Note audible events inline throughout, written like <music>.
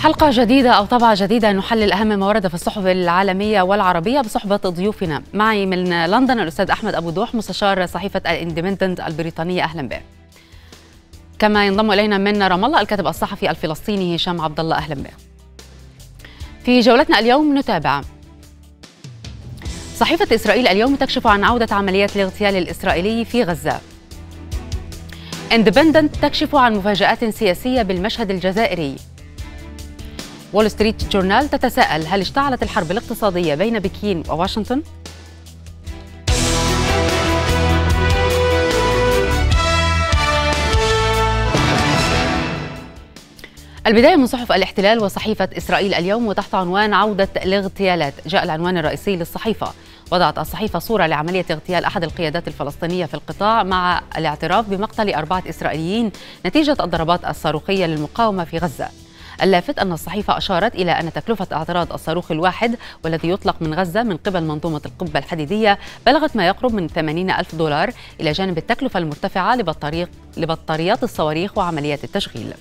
حلقة جديدة أو طبعة جديدة نحلل أهم ما ورد في الصحف العالمية والعربية بصحبة ضيوفنا معي من لندن الأستاذ أحمد أبو دوح مستشار صحيفة الاندبندنت البريطانية أهلا بك كما ينضم إلينا من رام الله الكاتب الصحفي الفلسطيني هشام عبد الله أهلا بك في جولتنا اليوم نتابع صحيفة إسرائيل اليوم تكشف عن عودة عمليات الاغتيال الإسرائيلي في غزة اندبندنت تكشف عن مفاجآت سياسية بالمشهد الجزائري وول ستريت جورنال تتساءل هل اشتعلت الحرب الاقتصادية بين بكين وواشنطن؟ البداية من صحف الاحتلال وصحيفة إسرائيل اليوم وتحت عنوان عودة الاغتيالات جاء العنوان الرئيسي للصحيفة وضعت الصحيفة صورة لعملية اغتيال أحد القيادات الفلسطينية في القطاع مع الاعتراف بمقتل أربعة إسرائيليين نتيجة الضربات الصاروخية للمقاومة في غزة اللافت أن الصحيفة أشارت إلى أن تكلفة اعتراض الصاروخ الواحد والذي يطلق من غزة من قبل منظومة القبة الحديدية بلغت ما يقرب من 80 ألف دولار إلى جانب التكلفة المرتفعة لبطاريات الصواريخ وعمليات التشغيل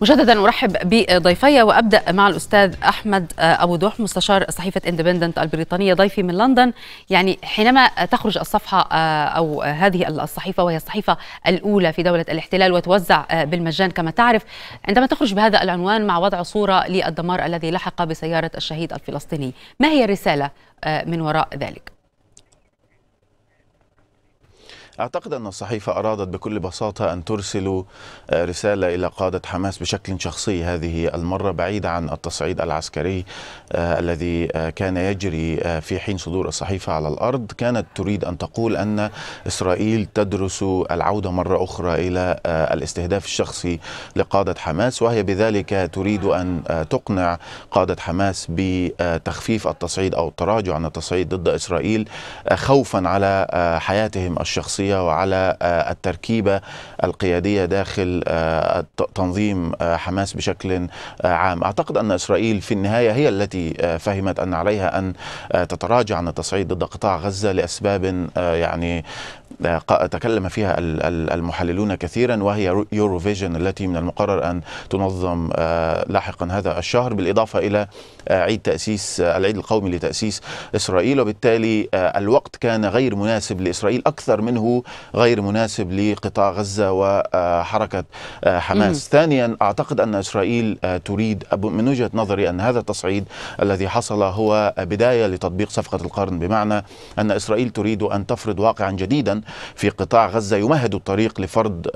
مجددا ارحب بضيفي وابدا مع الاستاذ احمد ابو دوح مستشار صحيفه اندبندنت البريطانيه ضيفي من لندن يعني حينما تخرج الصفحه آه، او هذه الصحيفه وهي الصحيفه الاولى في دوله الاحتلال وتوزع آه، بالمجان كما تعرف عندما تخرج بهذا العنوان مع وضع صوره للدمار الذي لحق بسياره الشهيد الفلسطيني ما هي الرساله آه، من وراء ذلك أعتقد أن الصحيفة أرادت بكل بساطة أن ترسل آه، رسالة إلى قادة حماس بشكل شخصي هذه المرة بعيد عن التصعيد العسكري آه، الذي آه، كان يجري في حين صدور الصحيفة على الأرض كانت تريد أن تقول أن إسرائيل تدرس العودة مرة أخرى إلى الاستهداف الشخصي لقادة حماس وهي بذلك تريد أن تقنع قادة حماس بتخفيف التصعيد أو التراجع عن التصعيد ضد إسرائيل خوفا على حياتهم الشخصية الشخصية وعلى آه، التركيبة القيادية داخل آه، تنظيم آه، حماس بشكل عام أعتقد أن إسرائيل في النهاية هي التي فهمت أن عليها أن تتراجع عن التصعيد ضد قطاع غزة لأسباب يعني تكلم فيها المحللون كثيرا وهي يوروفيجن التي من المقرر أن تنظم لاحقا هذا الشهر بالإضافة إلى آه، عيد تأسيس آه، العيد القومي لتأسيس إسرائيل وبالتالي آه، الوقت كان غير مناسب لإسرائيل أكثر منه غير مناسب لقطاع غزة وحركة حماس ثانيا أعتقد أن إسرائيل تريد من وجهة نظري أن هذا التصعيد الذي حصل هو بداية لتطبيق صفقة القرن بمعنى أن إسرائيل تريد أن تفرض واقعا جديدا في قطاع غزة يمهد الطريق لفرض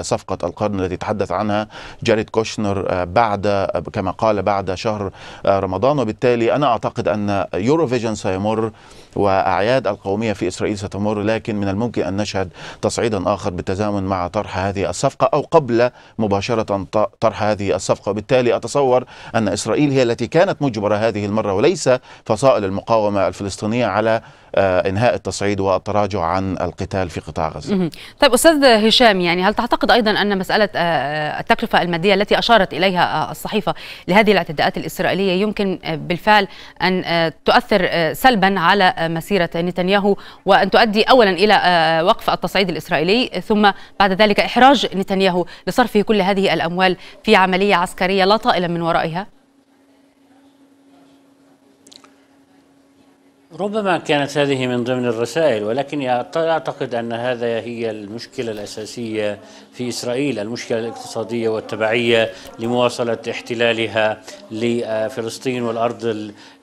صفقة القرن التي تحدث عنها جاريد كوشنر بعد كما قال بعد شهر رمضان وبالتالي أنا أعتقد أن يوروفيجن سيمر وأعياد القومية في إسرائيل ستمر لكن من الممكن أن نشهد تصعيدا آخر بالتزامن مع طرح هذه الصفقة أو قبل مباشرة طرح هذه الصفقة وبالتالي أتصور أن إسرائيل هي التي كانت مجبرة هذه المرة وليس فصائل المقاومة الفلسطينية على آه، انهاء التصعيد والتراجع عن القتال في قطاع غزه. طيب استاذ هشام يعني هل تعتقد ايضا ان مساله آه، آه، التكلفه الماديه التي اشارت اليها الصحيفه لهذه الاعتداءات الاسرائيليه يمكن بالفعل ان تؤثر سلبا على مسيره نتنياهو وان تؤدي اولا الى وقف التصعيد الاسرائيلي ثم بعد ذلك احراج نتنياهو لصرفه كل هذه الاموال في عمليه عسكريه لا طائل من ورائها؟ ربما كانت هذه من ضمن الرسائل ولكن اعتقد ان هذا هي المشكله الاساسيه في اسرائيل المشكله الاقتصاديه والتبعيه لمواصله احتلالها لفلسطين والارض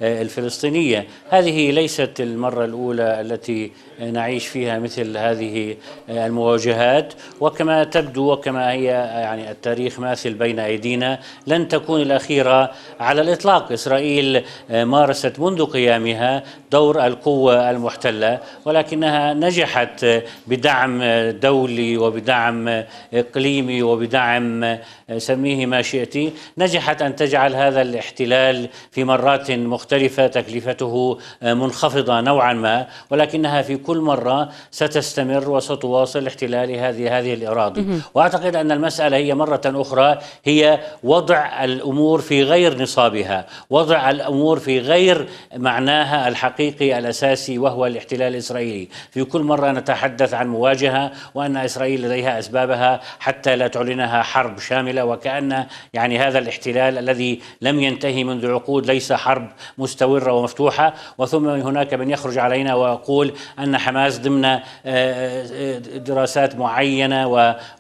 آه، الفلسطينيه هذه ليست المره الاولى التي نعيش فيها مثل هذه المواجهات وكما تبدو وكما هي يعني التاريخ ماثل بين أيدينا لن تكون الأخيرة على الإطلاق إسرائيل مارست منذ قيامها دور القوة المحتلة ولكنها نجحت بدعم دولي وبدعم إقليمي وبدعم سميه ما شئت نجحت أن تجعل هذا الاحتلال في مرات مختلفة تكلفته منخفضة نوعا ما ولكنها في كل كل مرة ستستمر وستواصل احتلال هذه هذه الأراضي وأعتقد أن المسألة هي مرة أخرى هي وضع الأمور في غير نصابها وضع الأمور في غير معناها الحقيقي الأساسي وهو الاحتلال الإسرائيلي في كل مرة نتحدث عن مواجهة وأن إسرائيل لديها أسبابها حتى لا تعلنها حرب شاملة وكأن يعني هذا الاحتلال الذي لم ينتهي منذ عقود ليس حرب مستورة ومفتوحة وثم هناك من يخرج علينا ويقول أن حماس ضمن آه، آه، دراسات معينه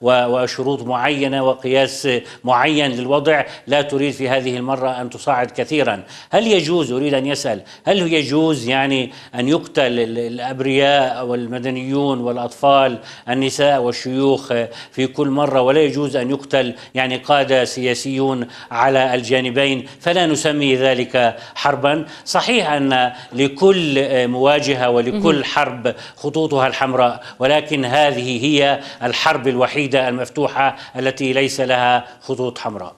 وشروط معينه وقياس معين للوضع لا تريد في هذه المره ان تصاعد كثيرا هل يجوز اريد ان يسال هل يجوز يعني ان يقتل الابرياء والمدنيون والاطفال النساء والشيوخ في كل مره ولا يجوز ان يقتل يعني قاده سياسيون على الجانبين فلا نسمي ذلك حربا صحيح ان لكل آه، مواجهه ولكل حرب الحرب خطوطها الحمراء ولكن هذه هي الحرب الوحيدة المفتوحة التي ليس لها خطوط حمراء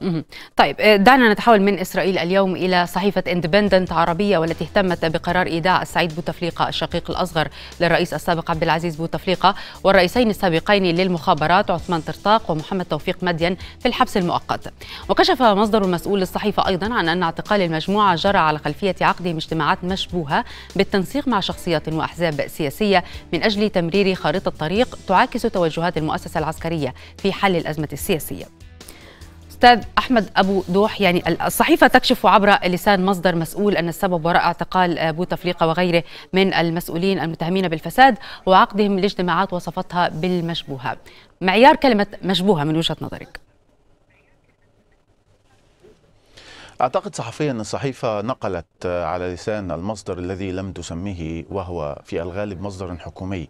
طيب آه، دعنا نتحول من إسرائيل اليوم إلى صحيفة اندبندنت عربية والتي اهتمت بقرار إيداع السعيد بوتفليقة الشقيق الأصغر للرئيس السابق عبد العزيز بوتفليقة والرئيسين السابقين للمخابرات عثمان طرطاق ومحمد توفيق مدين في الحبس المؤقت وكشف مصدر مسؤول للصحيفة أيضا عن أن اعتقال المجموعة جرى على خلفية عقدهم اجتماعات مشبوهة بالتنسيق مع شخصيات وأحزاب سياسية السياسية من أجل تمرير خارطة طريق تعاكس توجهات المؤسسة العسكرية في حل الأزمة السياسية أستاذ احمد ابو دوح يعني الصحيفه تكشف عبر لسان مصدر مسؤول ان السبب وراء اعتقال آه، بوتفليقه وغيره من المسؤولين المتهمين بالفساد وعقدهم لاجتماعات وصفتها بالمشبوهه. معيار كلمه مشبوهه من وجهه نظرك؟ أعتقد صحفيا أن الصحيفة نقلت آه، على لسان المصدر الذي لم تسميه وهو في الغالب مصدر حكومي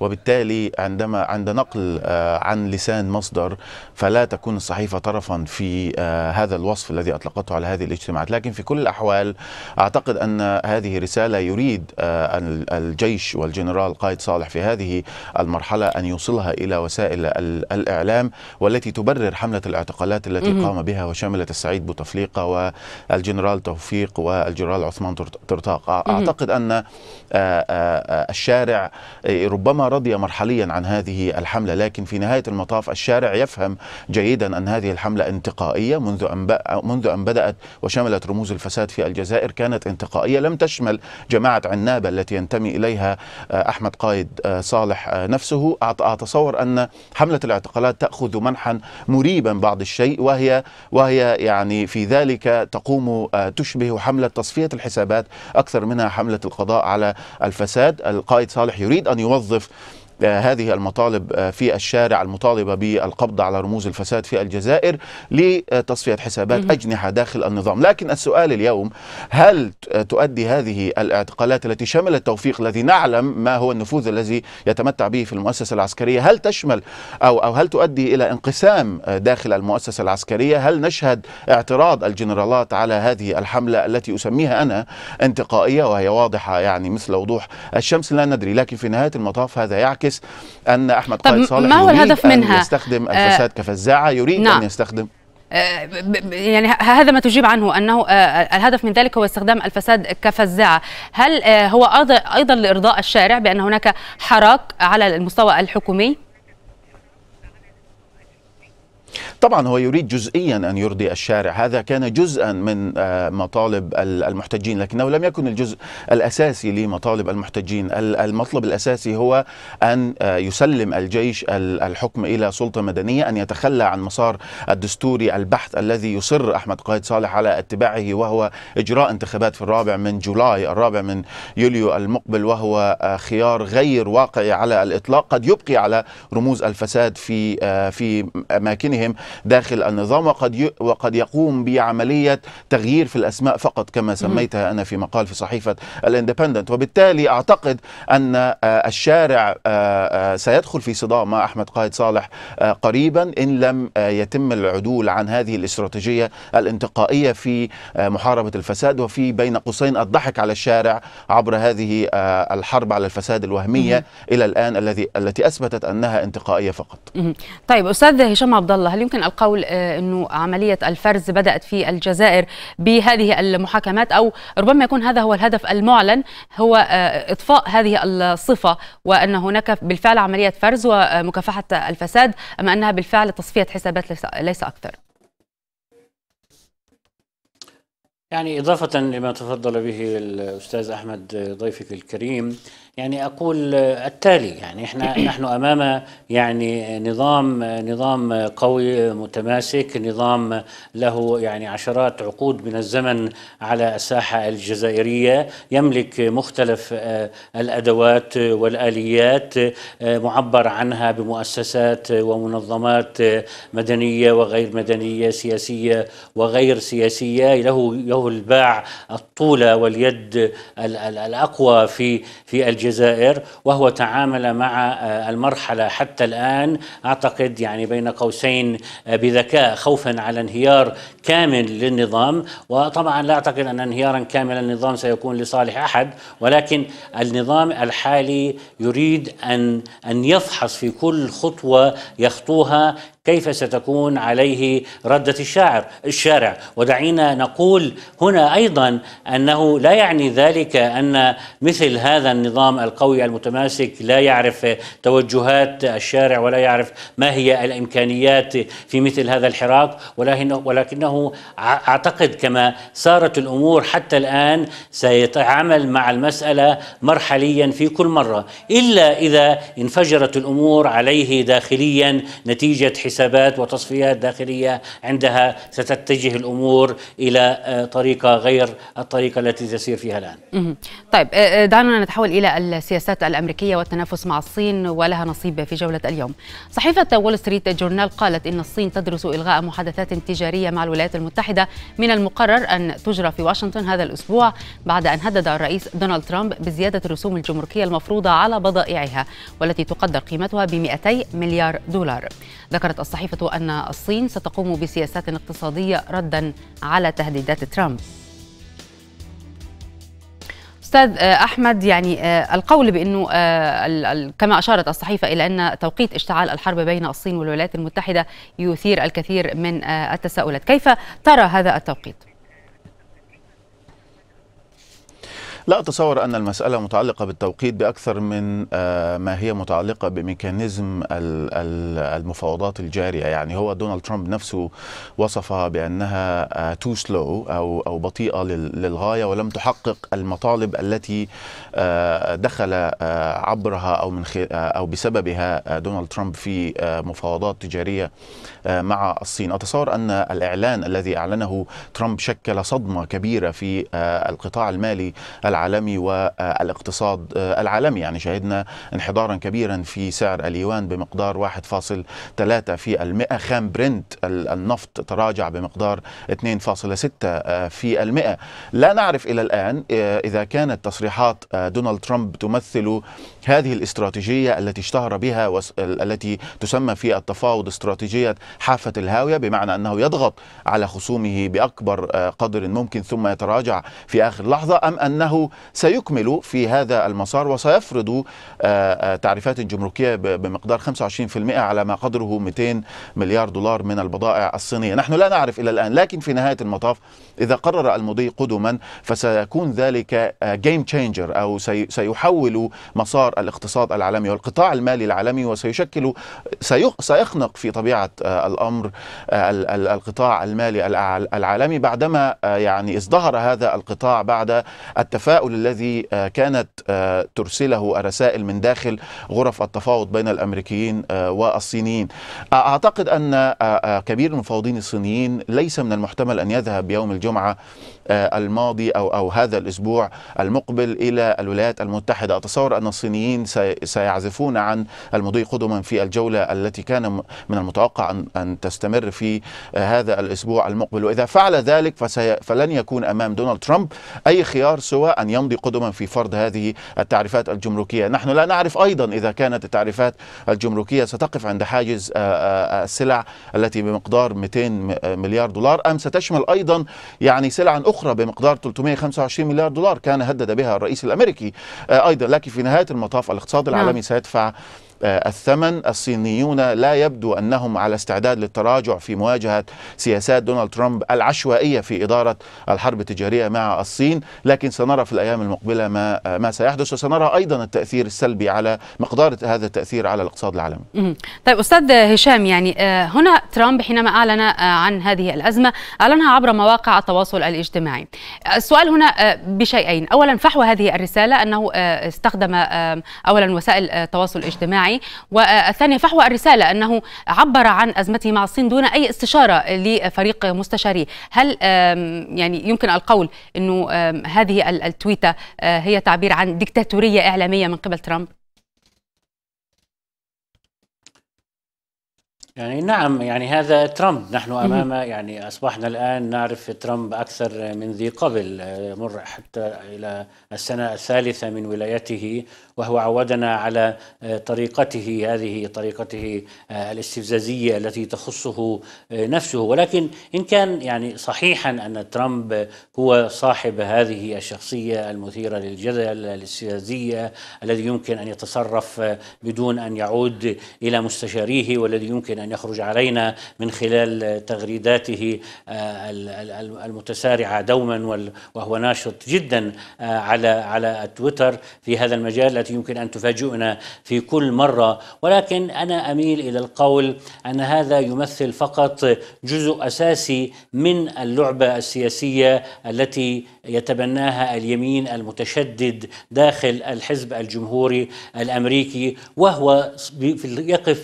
وبالتالي عندما عند نقل آه، عن لسان مصدر فلا تكون الصحيفة طرفا في آه، هذا الوصف الذي أطلقته على هذه الاجتماعات لكن في كل الأحوال أعتقد أن هذه رسالة يريد آه، الجيش والجنرال قائد صالح في هذه المرحلة أن يوصلها إلى وسائل الإعلام والتي تبرر حملة الاعتقالات التي قام بها وشملت السعيد بوتفليقة والجنرال توفيق والجنرال عثمان ترتاق أعتقد أن الشارع ربما رضي مرحليا عن هذه الحملة لكن في نهاية المطاف الشارع يفهم جيدا أن هذه الحملة انتقائية منذ أن, منذ أن بدأت وشملت رموز الفساد في الجزائر كانت انتقائية لم تشمل جماعة عنابة التي ينتمي إليها آه، أحمد قائد آه، صالح آه، نفسه أتصور أن حملة الاعتقالات تأخذ منحا مريبا بعض الشيء وهي وهي يعني في ذلك تقوم تشبه حملة تصفية الحسابات أكثر منها حملة القضاء على الفساد القائد صالح يريد أن يوظف هذه المطالب آه، في الشارع المطالبة بالقبض على رموز الفساد في الجزائر لتصفية حسابات أجنحة داخل النظام لكن السؤال اليوم هل تؤدي هذه الاعتقالات التي شملت توفيق الذي نعلم ما هو النفوذ الذي يتمتع به في المؤسسة العسكرية هل تشمل أو, أو هل تؤدي إلى انقسام داخل المؤسسة العسكرية هل نشهد اعتراض الجنرالات على هذه الحملة التي أسميها أنا انتقائية وهي واضحة يعني مثل وضوح الشمس لا ندري لكن في نهاية المطاف هذا يعكس يعكس ان احمد قائد صالح ما هو الهدف منها؟ يستخدم آه، الفساد آه كفزاعه يريد نعم. ان يستخدم آه، يعني هذا ما تجيب عنه انه آه، الهدف من ذلك هو استخدام الفساد كفزاعه، هل هو ايضا لارضاء الشارع بان هناك حراك على المستوى الحكومي؟ طبعا هو يريد جزئيا ان يرضي الشارع، هذا كان جزءا من آه، مطالب المحتجين لكنه لم يكن الجزء الاساسي لمطالب المحتجين، المطلب الاساسي هو ان آه، يسلم الجيش الحكم الى سلطه مدنيه، ان يتخلى عن مسار الدستوري البحث الذي يصر احمد قائد صالح على اتباعه وهو اجراء انتخابات في الرابع من جولاي، الرابع من يوليو المقبل وهو آه، خيار غير واقعي على الاطلاق، قد يبقي على رموز الفساد في في اماكنه وجودهم داخل النظام وقد وقد يقوم بعمليه تغيير في الاسماء فقط كما سميتها انا في مقال في صحيفه الاندبندنت وبالتالي اعتقد ان آه، الشارع آه، آه، سيدخل في صدام مع احمد قائد صالح قريبا ان لم يتم العدول عن هذه الاستراتيجيه الانتقائيه في محاربه الفساد وفي بين قوسين الضحك على الشارع عبر هذه الحرب على الفساد الوهميه الى الان الذي التي اثبتت انها انتقائيه فقط. طيب استاذ هشام عبد الله الله هل يمكن القول آه، أنه عملية الفرز بدأت في الجزائر بهذه المحاكمات أو ربما يكون هذا هو الهدف المعلن هو آه، إطفاء هذه الصفة وأن هناك بالفعل عملية فرز ومكافحة الفساد أم أنها بالفعل تصفية حسابات ليس أكثر يعني إضافة لما تفضل به الأستاذ أحمد آه، ضيفك الكريم يعني اقول آه، التالي يعني احنا <clears throat> نحن امام يعني آه، نظام آه، نظام قوي متماسك نظام له يعني عشرات عقود من الزمن على الساحه الجزائريه يملك مختلف الادوات والاليات معبر عنها بمؤسسات ومنظمات مدنيه وغير مدنيه سياسيه وغير سياسيه له له الباع الطوله واليد الاقوى في في الجزائر الجزائر وهو تعامل مع آه، المرحلة حتى الآن أعتقد يعني بين قوسين آه، بذكاء خوفا على انهيار كامل للنظام وطبعا لا أعتقد أن انهيارا كاملا للنظام سيكون لصالح أحد ولكن النظام الحالي يريد أن أن يفحص في كل خطوة يخطوها كيف ستكون عليه ردة الشاعر الشارع ودعينا نقول هنا أيضا أنه لا يعني ذلك أن مثل هذا النظام القوي المتماسك لا يعرف توجهات الشارع ولا يعرف ما هي الإمكانيات في مثل هذا الحراك ولكنه, ولكنه أعتقد كما سارت الأمور حتى الآن سيتعامل مع المسألة مرحليا في كل مرة إلا إذا انفجرت الأمور عليه داخليا نتيجة حساب حسابات وتصفيات داخلية عندها ستتجه الأمور إلى آه، طريقة غير الطريقة التي تسير فيها الآن طيب آه، آه، دعنا نتحول إلى السياسات الأمريكية والتنافس مع الصين ولها نصيب في جولة اليوم صحيفة وول ستريت جورنال قالت إن الصين تدرس إلغاء محادثات تجارية مع الولايات المتحدة من المقرر أن تجرى في واشنطن هذا الأسبوع بعد أن هدد الرئيس دونالد ترامب بزيادة الرسوم الجمركية المفروضة على بضائعها والتي تقدر قيمتها ب 200 مليار دولار ذكرت الصحيفة أن الصين ستقوم بسياسات اقتصادية ردا على تهديدات ترامب استاذ احمد يعني آه، القول بانه آه، كما اشارت الصحيفه الى ان توقيت اشتعال الحرب بين الصين والولايات المتحده يثير الكثير من آه، التساؤلات كيف ترى هذا التوقيت لا أتصور أن المسألة متعلقة بالتوقيت بأكثر من آه، ما هي متعلقة بميكانيزم المفاوضات الجارية يعني هو دونالد ترامب نفسه وصفها بأنها تو آه، سلو أو أو بطيئة للغاية ولم تحقق المطالب التي آه، دخل عبرها أو من أو بسببها دونالد ترامب في مفاوضات تجارية مع الصين أتصور أن الإعلان الذي أعلنه ترامب شكل صدمة كبيرة في القطاع المالي العالمي العالمي والاقتصاد العالمي يعني شهدنا انحدارا كبيرا في سعر اليوان بمقدار 1.3 في المئة خام برنت النفط تراجع بمقدار 2.6 في المئة لا نعرف إلى الآن آه، إذا كانت تصريحات آه، دونالد ترامب تمثل هذه الاستراتيجية التي اشتهر بها التي تسمى في التفاوض استراتيجية حافة الهاوية بمعنى أنه يضغط على خصومه بأكبر آه، قدر ممكن ثم يتراجع في آخر لحظة أم أنه سيكمل في هذا المسار وسيفرض آه، آه، تعريفات جمركية بمقدار 25% على ما قدره 200 مليار دولار من البضائع الصينية نحن لا نعرف إلى الآن لكن في نهاية المطاف إذا قرر المضي قدما فسيكون ذلك جيم آه، تشينجر أو سيحول مسار الاقتصاد العالمي والقطاع المالي العالمي وسيشكل سيخنق في طبيعة الأمر القطاع المالي العالمي بعدما يعني ازدهر هذا القطاع بعد التفاؤل التفاؤل الذي آه، كانت آه، ترسله الرسائل من داخل غرف التفاوض بين الامريكيين آه، والصينيين اعتقد ان كبير المفاوضين الصينيين ليس من المحتمل ان يذهب يوم الجمعه آه، الماضي أو, أو هذا الأسبوع المقبل إلى الولايات المتحدة أتصور أن الصينيين سيعزفون عن المضي قدما في الجولة التي كان من المتوقع أن, أن تستمر في آه، هذا الأسبوع المقبل وإذا فعل ذلك فسي فلن يكون أمام دونالد ترامب أي خيار سوى أن يمضي قدما في فرض هذه التعريفات الجمركية نحن لا نعرف أيضا إذا كانت التعريفات الجمركية ستقف عند حاجز السلع آه، التي بمقدار 200 مليار دولار أم ستشمل أيضا يعني سلعا أخرى أخرى بمقدار 325 مليار دولار كان هدد بها الرئيس الأمريكي آه، أيضا لكن في نهاية المطاف الاقتصاد نعم. العالمي سيدفع آه، الثمن الصينيون لا يبدو أنهم على استعداد للتراجع في مواجهة سياسات دونالد ترامب العشوائية في إدارة الحرب التجارية مع الصين لكن سنرى في الأيام المقبلة ما, آه، ما سيحدث وسنرى أيضا التأثير السلبي على مقدار هذا التأثير على الاقتصاد العالمي طيب أستاذ هشام يعني آه، هنا ترامب حينما أعلن عن هذه الأزمة أعلنها عبر مواقع التواصل الاجتماعي السؤال هنا بشيئين أولا فحوى هذه الرسالة أنه استخدم أولا وسائل التواصل الاجتماعي الاجتماعي والثانية فحوى الرسالة أنه عبر عن أزمته مع الصين دون أي استشارة لفريق مستشاريه هل يعني يمكن القول أنه هذه التويتة آه، هي تعبير عن ديكتاتورية إعلامية من قبل ترامب؟ يعني نعم يعني هذا ترامب نحن امام يعني اصبحنا الان نعرف ترامب اكثر من ذي قبل مر حتى الى السنه الثالثه من ولايته وهو عودنا على طريقته هذه طريقته الاستفزازيه التي تخصه نفسه ولكن ان كان يعني صحيحا ان ترامب هو صاحب هذه الشخصيه المثيره للجدل الاستفزازيه الذي يمكن ان يتصرف بدون ان يعود الى مستشاريه والذي يمكن ان أن يخرج علينا من خلال تغريداته آه، المتسارعة دوما وهو ناشط جدا آه، على على التويتر في هذا المجال التي يمكن أن تفاجئنا في كل مرة ولكن أنا أميل إلى القول أن هذا يمثل فقط جزء أساسي من اللعبة السياسية التي يتبناها اليمين المتشدد داخل الحزب الجمهوري الأمريكي وهو يقف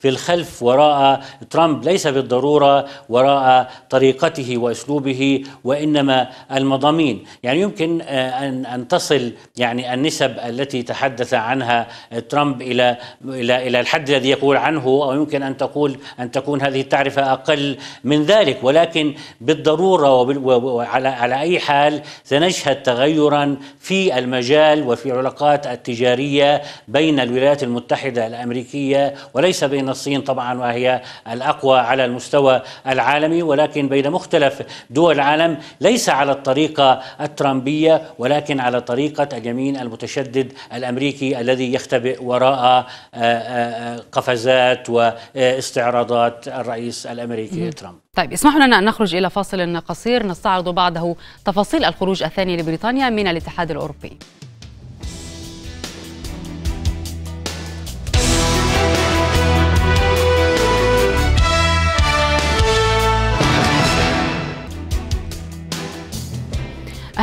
في الخلف و وراء ترامب ليس بالضروره وراء طريقته واسلوبه وانما المضامين، يعني يمكن آه، ان ان تصل يعني النسب التي تحدث عنها ترامب الى الى الى الحد الذي يقول عنه او يمكن ان تقول ان تكون هذه التعرفه اقل من ذلك ولكن بالضروره وعلى على اي حال سنشهد تغيرا في المجال وفي العلاقات التجاريه بين الولايات المتحده الامريكيه وليس بين الصين طبعا وهي هي الأقوى على المستوى العالمي ولكن بين مختلف دول العالم ليس على الطريقة الترامبية ولكن على طريقة اليمين المتشدد الأمريكي الذي يختبئ وراء آه، آه، قفزات واستعراضات الرئيس الأمريكي ترامب طيب اسمحوا لنا أن نخرج إلى فاصل قصير نستعرض بعده تفاصيل الخروج الثاني لبريطانيا من الاتحاد الأوروبي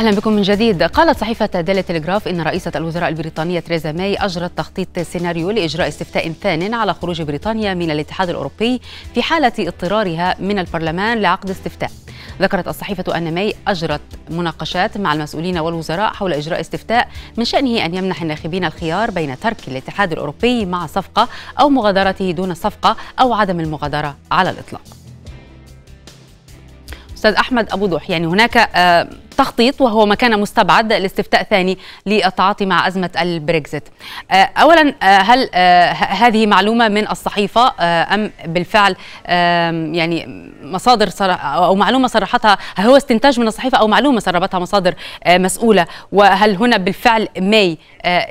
اهلا بكم من جديد قالت صحيفه ديلي تلغراف ان رئيسه الوزراء البريطانيه تريزا ماي اجرت تخطيط سيناريو لاجراء استفتاء ثان على خروج بريطانيا من الاتحاد الاوروبي في حاله اضطرارها من البرلمان لعقد استفتاء ذكرت الصحيفة أن ماي أجرت مناقشات مع المسؤولين والوزراء حول إجراء استفتاء من شأنه أن يمنح الناخبين الخيار بين ترك الاتحاد الأوروبي مع صفقة أو مغادرته دون صفقة أو عدم المغادرة على الإطلاق استاذ احمد ابو ضوح يعني هناك آه، تخطيط وهو ما كان مستبعد لاستفتاء ثاني للتعاطي مع ازمه البريكزت. آه، اولا آه، هل هذه معلومه من الصحيفه ام بالفعل يعني مصادر او معلومه صرحتها هل هو استنتاج من الصحيفه او معلومه سربتها مصادر مسؤوله وهل هنا بالفعل ماي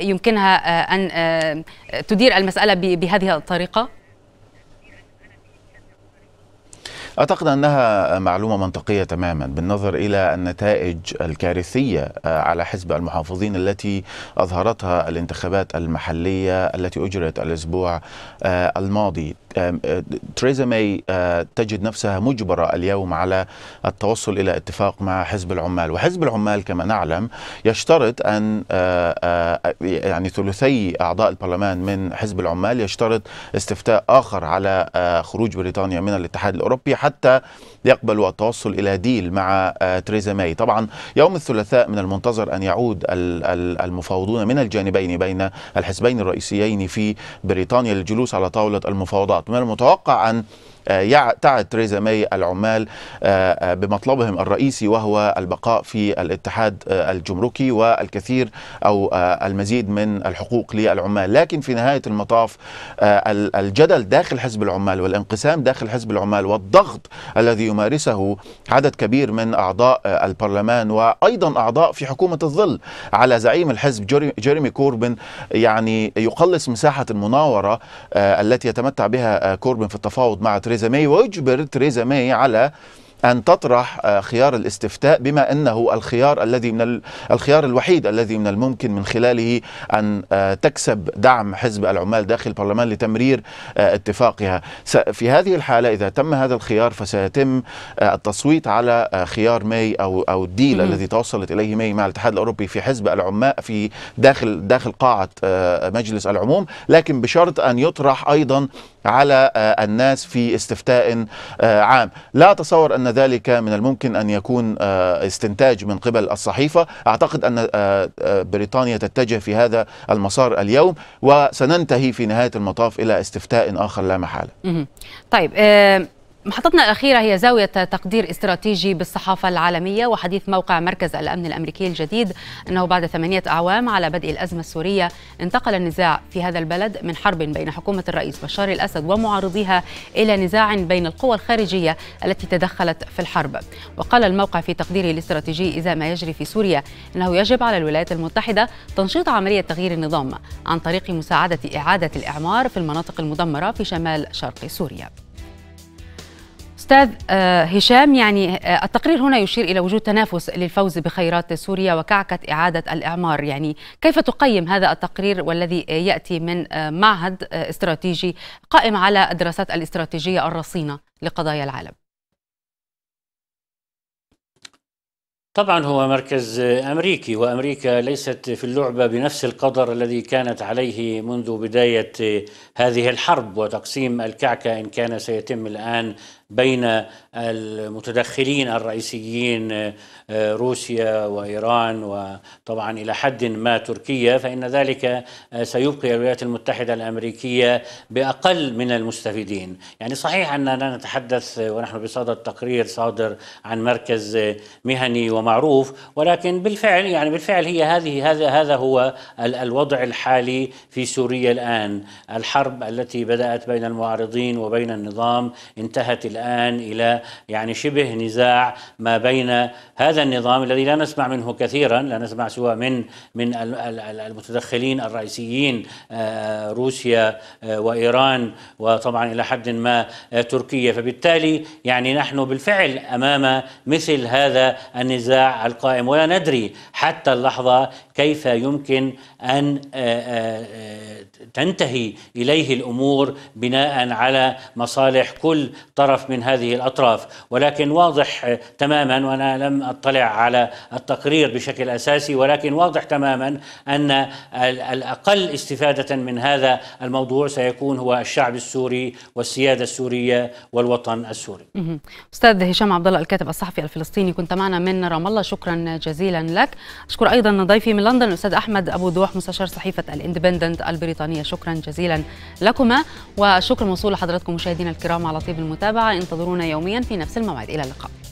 يمكنها ان تدير المساله بهذه الطريقه؟ أعتقد أنها معلومة منطقية تماما بالنظر إلى النتائج الكارثية آه، على حزب المحافظين التي أظهرتها الانتخابات المحلية التي أجرت الأسبوع آه، الماضي آه، تريزا ماي آه، تجد نفسها مجبرة اليوم على التوصل إلى اتفاق مع حزب العمال وحزب العمال كما نعلم يشترط أن آه، يعني ثلثي أعضاء البرلمان من حزب العمال يشترط استفتاء آخر على خروج بريطانيا من الاتحاد الأوروبي حتى يقبلوا التوصل إلى ديل مع تريزا ماي طبعا يوم الثلاثاء من المنتظر أن يعود المفاوضون من الجانبين بين الحزبين الرئيسيين في بريطانيا للجلوس على طاولة المفاوضات من المتوقع أن آه، تعد تريزا ماي العمال آه، آه، بمطلبهم الرئيسي وهو البقاء في الاتحاد الجمركي والكثير او المزيد من الحقوق للعمال لكن في نهايه المطاف الجدل داخل حزب العمال والانقسام داخل حزب العمال والضغط الذي يمارسه عدد كبير من اعضاء البرلمان وايضا اعضاء في حكومه الظل على زعيم الحزب جيريمي كوربن يعني يقلص مساحه المناوره التي يتمتع بها كوربن في التفاوض مع تريزا تريزا ماي واجبر تريزا ماي على أن تطرح آه، خيار الاستفتاء بما أنه الخيار الذي من الخيار الوحيد الذي من الممكن من خلاله أن آه، تكسب دعم حزب العمال داخل البرلمان لتمرير آه، اتفاقها في هذه الحالة إذا تم هذا الخيار فسيتم التصويت على خيار ماي أو أو الديل الذي توصلت إليه ماي مع الاتحاد الأوروبي في حزب العمال في داخل داخل قاعة مجلس العموم لكن بشرط أن يطرح أيضا على الناس في استفتاء عام لا أتصور أن ذلك من الممكن أن يكون آه، استنتاج من قبل الصحيفة أعتقد أن آه، آه، بريطانيا تتجه في هذا المسار اليوم وسننتهي في نهاية المطاف إلى استفتاء آخر لا محالة طيب محطتنا الأخيرة هي زاوية تقدير استراتيجي بالصحافة العالمية وحديث موقع مركز الأمن الأمريكي الجديد أنه بعد ثمانية أعوام على بدء الأزمة السورية انتقل النزاع في هذا البلد من حرب بين حكومة الرئيس بشار الأسد ومعارضيها إلى نزاع بين القوى الخارجية التي تدخلت في الحرب وقال الموقع في تقديره الاستراتيجي إذا ما يجري في سوريا أنه يجب على الولايات المتحدة تنشيط عملية تغيير النظام عن طريق مساعدة إعادة الإعمار في المناطق المدمرة في شمال شرق سوريا استاذ آه، هشام يعني آه، التقرير هنا يشير الى وجود تنافس للفوز بخيرات سوريا وكعكه اعاده الاعمار يعني كيف تقيم هذا التقرير والذي ياتي من آه، معهد استراتيجي قائم على الدراسات الاستراتيجيه الرصينه لقضايا العالم طبعا هو مركز امريكي وامريكا ليست في اللعبه بنفس القدر الذي كانت عليه منذ بدايه هذه الحرب وتقسيم الكعكه ان كان سيتم الان بين المتدخلين الرئيسيين آه، روسيا وايران وطبعا الى حد ما تركيا فان ذلك آه، سيبقي الولايات المتحده الامريكيه باقل من المستفيدين، يعني صحيح اننا نتحدث ونحن بصدد تقرير صادر عن مركز مهني ومعروف ولكن بالفعل يعني بالفعل هي هذه هذا هذا هو الوضع الحالي في سوريا الان، الحرب التي بدات بين المعارضين وبين النظام انتهت الان الآن إلى يعني شبه نزاع ما بين هذا النظام الذي لا نسمع منه كثيرا لا نسمع سوى من من المتدخلين الرئيسيين آه، روسيا آه، وإيران وطبعا إلى حد ما آه، تركيا فبالتالي يعني نحن بالفعل أمام مثل هذا النزاع القائم ولا ندري حتى اللحظة كيف يمكن أن تنتهي إليه الأمور بناء على مصالح كل طرف من هذه الأطراف ولكن واضح آه، تماما وأنا لم أطلع على التقرير بشكل أساسي ولكن واضح تماما أن الأقل استفادة من هذا الموضوع سيكون هو الشعب السوري والسيادة السورية والوطن السوري أستاذ هشام عبد الله الكاتب الصحفي الفلسطيني كنت معنا من رام الله شكرا جزيلا لك أشكر أيضا ضيفي من لندن الأستاذ أحمد أبو دوح مستشار صحيفة الاندبندنت البريطانية شكرا جزيلا لكما وشكر موصول لحضراتكم مشاهدينا الكرام على طيب المتابعة انتظرونا يوميا في نفس الموعد إلى اللقاء